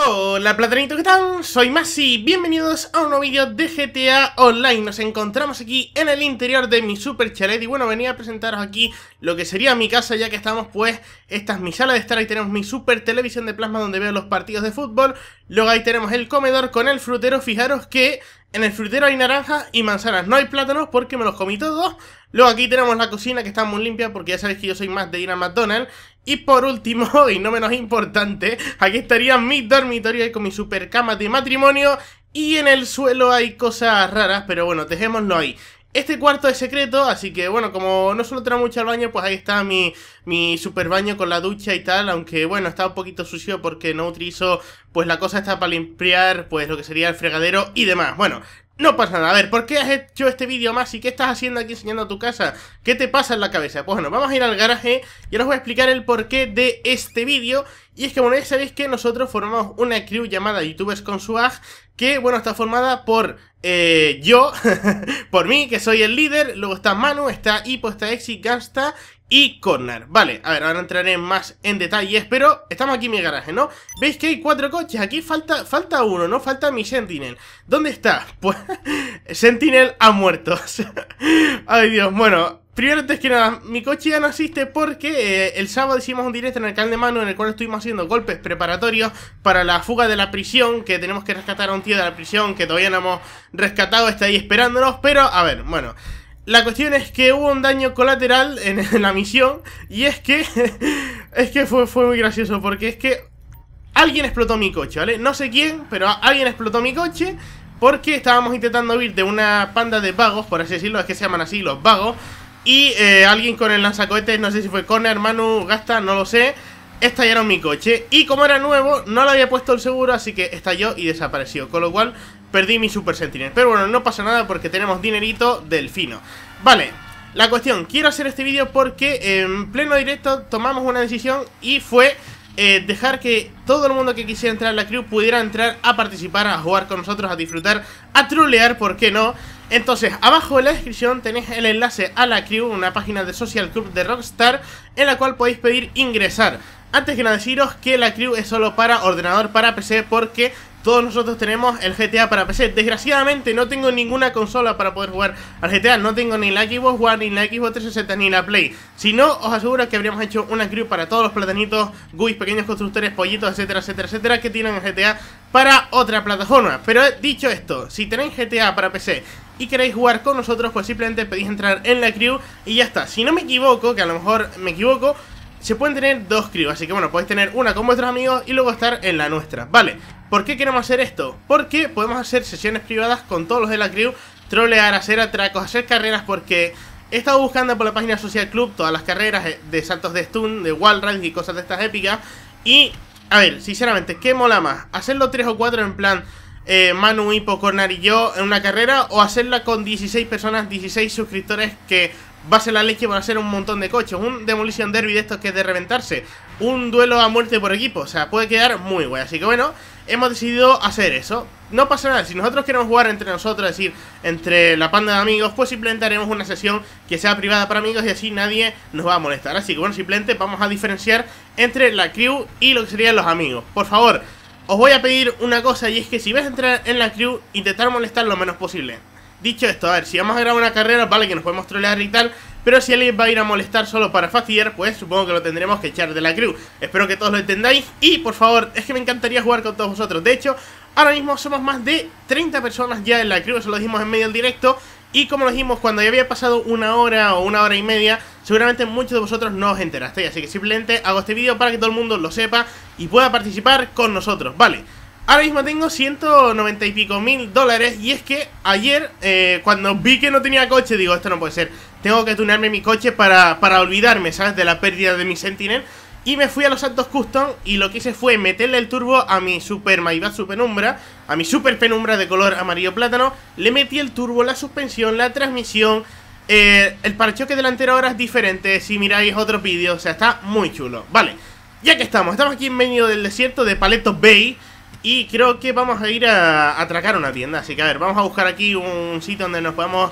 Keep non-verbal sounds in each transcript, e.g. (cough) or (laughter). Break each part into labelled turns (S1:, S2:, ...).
S1: Hola platanito, ¿qué tal? Soy Masi, bienvenidos a un nuevo vídeo de GTA Online Nos encontramos aquí en el interior de mi super chalet Y bueno, venía a presentaros aquí lo que sería mi casa Ya que estamos pues, esta es mi sala de estar Ahí tenemos mi super televisión de plasma donde veo los partidos de fútbol Luego ahí tenemos el comedor con el frutero Fijaros que en el frutero hay naranjas y manzanas No hay plátanos porque me los comí todos Luego aquí tenemos la cocina que está muy limpia porque ya sabéis que yo soy más de ir a McDonald's y por último, (laughs) y no menos importante, aquí estaría mi dormitorio con mi super cama de matrimonio y en el suelo hay cosas raras, pero bueno, dejémoslo ahí. Este cuarto es secreto, así que bueno, como no suelo traer mucho al baño, pues ahí está mi, mi super baño con la ducha y tal, aunque bueno, está un poquito sucio porque no utilizo pues la cosa está para limpiar pues lo que sería el fregadero y demás. Bueno, no pasa nada, a ver, ¿por qué has hecho este vídeo más y qué estás haciendo aquí enseñando tu casa? ¿Qué te pasa en la cabeza? Pues bueno, vamos a ir al garaje y ahora os voy a explicar el porqué de este vídeo Y es que bueno, ya sabéis que nosotros formamos una crew llamada Youtubers con Swag Que bueno, está formada por eh, yo, (laughs) por mí, que soy el líder, luego está Manu, está Hippo, está Exit, Gasta y corner Vale, a ver, ahora entraré más en detalles Pero estamos aquí en mi garaje, ¿no? ¿Veis que hay cuatro coches? Aquí falta, falta uno, ¿no? Falta mi Sentinel ¿Dónde está? (laughs) Pues Sentinel ha muerto (laughs) Ay Dios, bueno Primero, antes que nada, mi coche ya no existe porque eh, el sábado hicimos un directo en el canal de mano en el cual estuvimos haciendo golpes preparatorios para la fuga de la prisión, que tenemos que rescatar a un tío de la prisión que todavía no hemos rescatado, está ahí esperándonos, pero a ver, bueno, la cuestión es que hubo un daño colateral en, (laughs) la misión y es que (laughs) es que fue, fue muy gracioso porque es que alguien explotó mi coche, ¿vale? No sé quién, pero alguien explotó mi coche porque estábamos intentando huir de una panda de vagos, por así decirlo, es que se llaman así los vagos y eh, alguien con el lanzacohetes, no sé si fue Connor, Manu, Gasta, no lo sé, estallaron mi coche y como era nuevo no le había puesto el seguro así que estalló y desapareció, con lo cual perdí mi super sentinel. Pero bueno, no pasa nada porque tenemos dinerito delfino. Vale, la cuestión, quiero hacer este vídeo porque en pleno directo tomamos una decisión y fue eh, dejar que todo el mundo que quisiera entrar a la crew pudiera entrar a participar, a jugar con nosotros, a disfrutar, a trulear, ¿por qué no? Entonces, abajo en la descripción tenéis el enlace a la crew, una página de Social Club de Rockstar, en la cual podéis pedir ingresar. Antes que nada deciros que la crew es solo para ordenador, para PC, porque todos nosotros tenemos el GTA para PC. Desgraciadamente no tengo ninguna consola para poder jugar al GTA. No tengo ni la Xbox One, ni la Xbox 360, ni la Play. Si no, os aseguro que habríamos hecho una crew para todos los platanitos, GUIs, pequeños constructores, pollitos, etcétera, etcétera, etcétera, que tienen el GTA para otra plataforma. Pero dicho esto, si tenéis GTA para PC y queréis jugar con nosotros, pues simplemente pedís entrar en la crew y ya está. Si no me equivoco, que a lo mejor me equivoco, se pueden tener dos crews, así que bueno, podéis tener una con vuestros amigos y luego estar en la nuestra. Vale, ¿Por qué queremos hacer esto? Porque podemos hacer sesiones privadas con todos los de la crew, trolear, hacer atracos, hacer carreras, porque he estado buscando por la página Social Club todas las carreras eh, de saltos de stun, de wall y cosas de estas épicas. Y, a ver, sinceramente, ¿qué mola más? ¿Hacerlo 3 o 4 en plan eh, Manu, Hippo, Cornar y yo en una carrera? ¿O hacerla con 16 personas, 16 suscriptores que va a ser la leche para hacer un montón de coches. Un Demolition Derby de estos que es de reventarse. Un duelo a muerte por equipo. O sea, puede quedar muy guay. Así que bueno, hemos decidido hacer eso. No pasa nada, si nosotros queremos jugar entre nosotros, es decir, entre la panda de amigos, pues simplemente haremos una sesión que sea privada para amigos y así nadie nos va a molestar. Así que bueno, simplemente vamos a diferenciar entre la crew y lo que serían los amigos. Por favor, os voy a pedir una cosa y es que si vais a entrar en la crew, intentar molestar lo menos posible. Dicho esto, a ver, si vamos a grabar una carrera, vale, que nos podemos trolear y tal, pero si alguien va a ir a molestar solo para fastidiar, pues supongo que lo tendremos que echar de la crew. Espero que todos lo entendáis y por favor, es que me encantaría jugar con todos vosotros. De hecho, ahora mismo somos más de 30 personas ya en la crew, eso lo dijimos en medio del directo. Y como lo dijimos, cuando ya había pasado una hora o una hora y media, seguramente muchos de vosotros no os enterasteis. Así que simplemente hago este vídeo para que todo el mundo lo sepa y pueda participar con nosotros, ¿vale? vale Ahora mismo tengo 190 y pico mil dólares y es que ayer eh, cuando vi que no tenía coche digo, esto no puede ser, tengo que tunearme mi coche para, para olvidarme, ¿sabes? De la pérdida de mi Sentinel y me fui a los Santos Custom y lo que hice fue meterle el turbo a mi Super Maybach Superumbra, a mi Super Penumbra de color amarillo plátano, le metí el turbo, la suspensión, la transmisión, eh, el parachoque delantero ahora es diferente si miráis otros vídeos, o sea, está muy chulo. Vale, ya que estamos, estamos aquí en medio del desierto de Paleto Bay y creo que vamos a ir a atracar una tienda. Así que a ver, vamos a buscar aquí un sitio donde nos podamos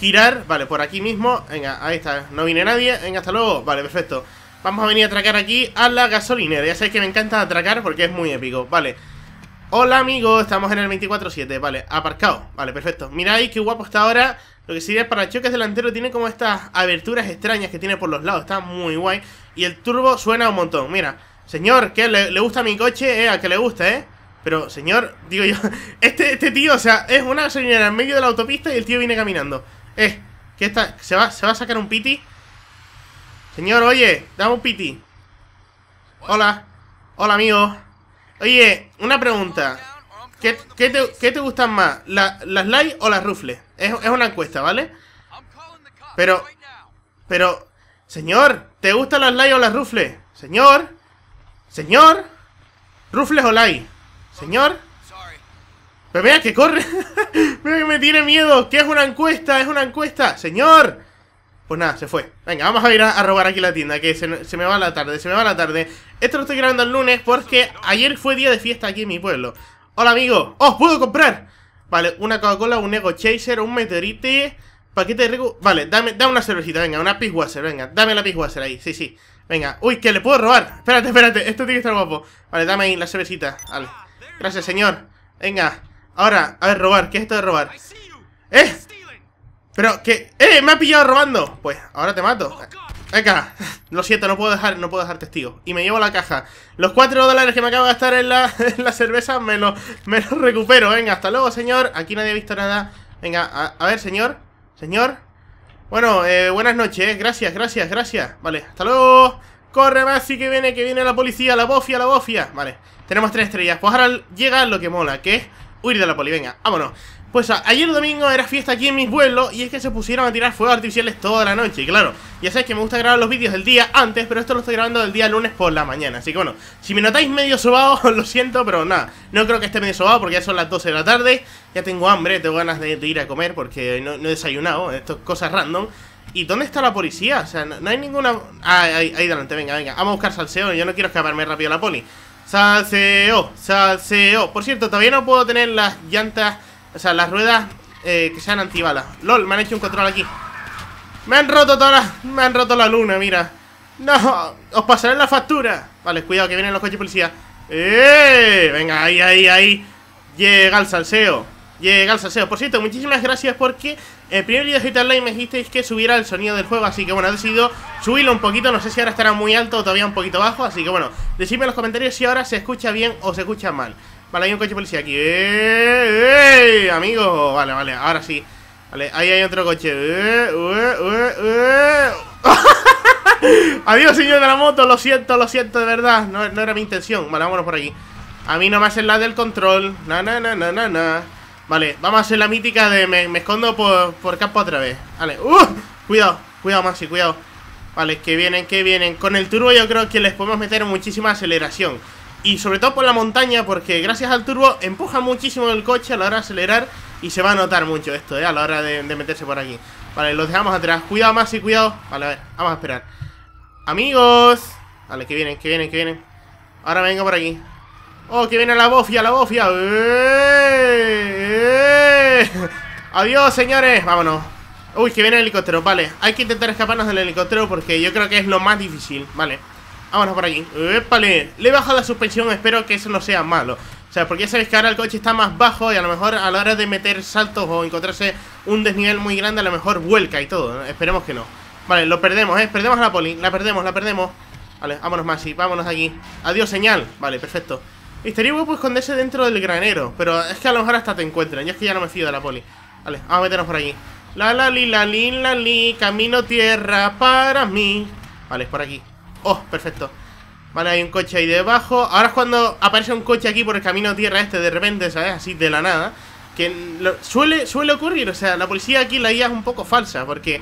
S1: girar. Vale, por aquí mismo. Venga, ahí está. No viene nadie. Venga, hasta luego. Vale, perfecto. Vamos a venir a atracar aquí a la gasolinera. Ya sabéis que me encanta atracar porque es muy épico. Vale. Hola, amigos. Estamos en el 24-7. Vale, aparcado. Vale, perfecto. Mirad qué guapo está ahora. Lo que sería para choques delantero tiene como estas aberturas extrañas que tiene por los lados. Está muy guay. Y el turbo suena un montón. Mira. Señor, que le, gusta mi coche, eh, a que le gusta, eh. Pero, señor, digo yo, (laughs) este, este, tío, o sea, es una señora en medio de la autopista y el tío viene caminando. Eh, que está, se va, se va a sacar un piti. Señor, oye, dame un piti. Hola, hola amigo. Oye, una pregunta. ¿Qué, te, gustan más? La, ¿Las light o las rufles? Es, una encuesta, ¿vale? Pero, pero, señor, ¿te gustan las light o las rufles? Señor, señor, rufles o light. Señor. Pero vea que corre. (laughs) que me tiene miedo. Que es una encuesta, es una encuesta. Señor. Pues nada, se fue. Venga, vamos a ir a, robar aquí la tienda, que se, me va la tarde, se me va la tarde. Esto lo estoy grabando el lunes porque ayer fue día de fiesta aquí en mi pueblo. Hola, amigo. ¡Os ¡Oh, puedo comprar! Vale, una Coca-Cola, un Ego Chaser, un Meteorite, paquete de rico... Vale, dame, dame una cervecita, venga, una Wasser, venga. Dame la Wasser ahí, sí, sí. Venga. Uy, que le puedo robar. Espérate, espérate, esto tiene que estar guapo. Vale, dame ahí la cervecita. Vale. Gracias, señor. Venga. Ahora, a ver, robar. ¿Qué es esto de robar? ¡Eh! Pero, que... ¡Eh! ¡Me ha pillado robando! Pues, ahora te mato. Venga. (laughs) Lo siento, no puedo dejar, no puedo dejar testigo. Y me llevo la caja. Los cuatro dólares que me acabo de gastar en la, (laughs) en la cerveza me los recupero. Venga, hasta luego, señor. Aquí nadie ha visto nada. Venga, a, ver, señor. Señor. Bueno, eh, buenas noches. ¿eh? Gracias, gracias, gracias. Vale, hasta luego. Corre, sí que viene, que viene la policía, la bofia, la bofia. Vale, tenemos tres estrellas. Pues ahora llega lo que mola, que es huir de la poli. Venga, vámonos. Pues ayer domingo era fiesta aquí en mi pueblo y es que se pusieron a tirar fuegos artificiales toda la noche. Y claro, ya sabéis que me gusta grabar los vídeos del día antes, pero esto lo estoy grabando del día lunes por la mañana. Así que bueno, si me notáis medio sobado, (laughs) lo siento, pero nada, no creo que esté medio sobado porque ya son las 12 de la tarde. Ya tengo hambre, tengo ganas de, ir a comer porque no, he desayunado, esto es cosa random. ¿Y dónde está la policía? O sea, no, hay ninguna... Ah, ahí, ahí delante, venga, venga. Vamos a buscar salseo. Yo no quiero escaparme rápido a la poli. Salseo, salseo. Por cierto, todavía no puedo tener las llantas... O sea, las ruedas eh, que sean antibalas. LOL, me han hecho un control aquí. Me han roto todas las... Me han roto la luna, mira. No, os pasaré la factura. Vale, cuidado que vienen los coches policía. ¡Eh! Venga, ahí, ahí, ahí. Llega el salseo llega el salseo. Por cierto, muchísimas gracias porque el eh, primer video de Hit Online me dijisteis que subiera el sonido del juego, así que bueno, he decidido subirlo un poquito, no sé si ahora estará muy alto o todavía un poquito bajo, así que bueno, decidme en los comentarios si ahora se escucha bien o se escucha mal. Vale, hay un coche policía aquí. ¡Eh, eh, amigo! Vale, vale, ahora sí. Vale, ahí hay otro coche. (laughs) Adiós, señor de la moto, lo siento, lo siento, de verdad. No, no era mi intención. Vale, vámonos por aquí. A mí no me hacen la del control. Na, na, na, na, na, na. Vale, vamos a hacer la mítica de me, escondo por, campo otra vez. Vale, ¡uh! Cuidado, cuidado, y cuidado. Vale, que vienen, que vienen. Con el turbo yo creo que les podemos meter muchísima aceleración. Y sobre todo por la montaña, porque gracias al turbo empuja muchísimo el coche a la hora de acelerar y se va a notar mucho esto, ¿eh? A la hora de, meterse por aquí. Vale, los dejamos atrás. Cuidado, y cuidado. Vale, a ver, vamos a esperar. Amigos. Vale, que vienen, que vienen, que vienen. Ahora vengo por aquí. Oh, que viene la bofia, la bofia. ¡Eh! (laughs) Adiós, señores. Vámonos. Uy, que viene el helicóptero. Vale, hay que intentar escaparnos del helicóptero porque yo creo que es lo más difícil. Vale. Vámonos por aquí. vale. Le he bajado la suspensión. Espero que eso no sea malo. O sea, porque ya sabéis que ahora el coche está más bajo y a lo mejor a la hora de meter saltos o encontrarse un desnivel muy grande, a lo mejor vuelca y todo. Esperemos que no. Vale, lo perdemos, ¿eh? Perdemos a la poli. La perdemos, la perdemos. Vale, vámonos más, y Vámonos aquí. Adiós, señal. Vale, perfecto. Estaría guapo esconderse dentro del granero, pero es que a lo mejor hasta te encuentran. Ya es que ya no me fío de la poli. Vale, vamos a meternos por aquí. La la li la li la li, camino tierra para mí. Vale, por aquí. Oh, perfecto. Vale, hay un coche ahí debajo. Ahora es cuando aparece un coche aquí por el camino tierra este de repente, ¿sabes? Así de la nada. Que suele, suele ocurrir, o sea, la policía aquí la guía es un poco falsa, porque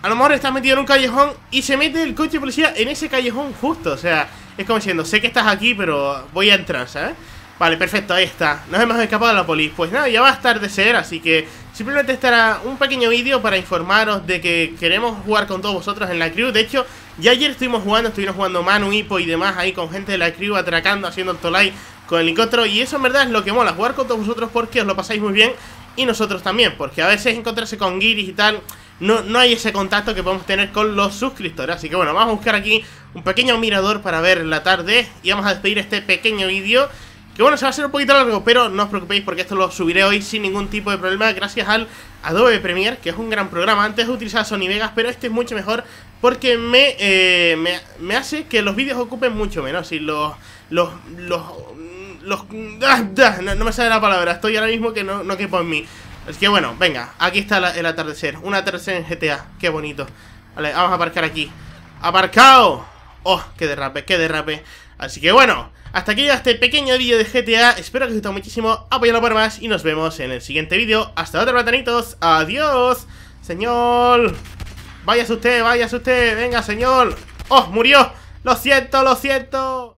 S1: a lo mejor estás metido en un callejón y se mete el coche de policía en ese callejón justo, o sea, es como diciendo, sé que estás aquí, pero voy a entrar, ¿sabes? Vale, perfecto, ahí está. Nos hemos escapado de la polis. Pues nada, ya va a estar de ser, así que simplemente estará un pequeño vídeo para informaros de que queremos jugar con todos vosotros en la crew. De hecho, ya ayer estuvimos jugando, estuvimos jugando Manu, Hippo y demás ahí con gente de la crew atracando, haciendo el tolay con el encuentro. Y eso en verdad es lo que mola, jugar con todos vosotros porque os lo pasáis muy bien y nosotros también. Porque a veces encontrarse con guiris y tal, no, no hay ese contacto que podemos tener con los suscriptores. Así que bueno, vamos a buscar aquí un pequeño mirador para ver la tarde. Y vamos a despedir este pequeño vídeo. Que bueno, se va a hacer un poquito largo, pero no os preocupéis porque esto lo subiré hoy sin ningún tipo de problema gracias al Adobe Premiere, que es un gran programa. Antes utilizaba Sony Vegas, pero este es mucho mejor porque eh, me, me, hace que los vídeos ocupen mucho menos y los... los, los, ah, ah, no, me sale la palabra, estoy ahora mismo que no, no quepo en mí. Así que bueno, venga, aquí está el atardecer. Un atardecer en GTA, qué bonito. Vale, vamos a aparcar aquí. ¡Aparcado! ¡Oh, qué derrape, qué derrape! Así que bueno, hasta aquí este pequeño vídeo de GTA. Espero que os gustado muchísimo. Apoyadlo por más y nos vemos en el siguiente vídeo. Hasta otro platanitos. ¡Adiós! ¡Señor! ¡Váyase usted, váyase usted! ¡Venga, señor! ¡Oh, murió! ¡Lo siento, lo siento!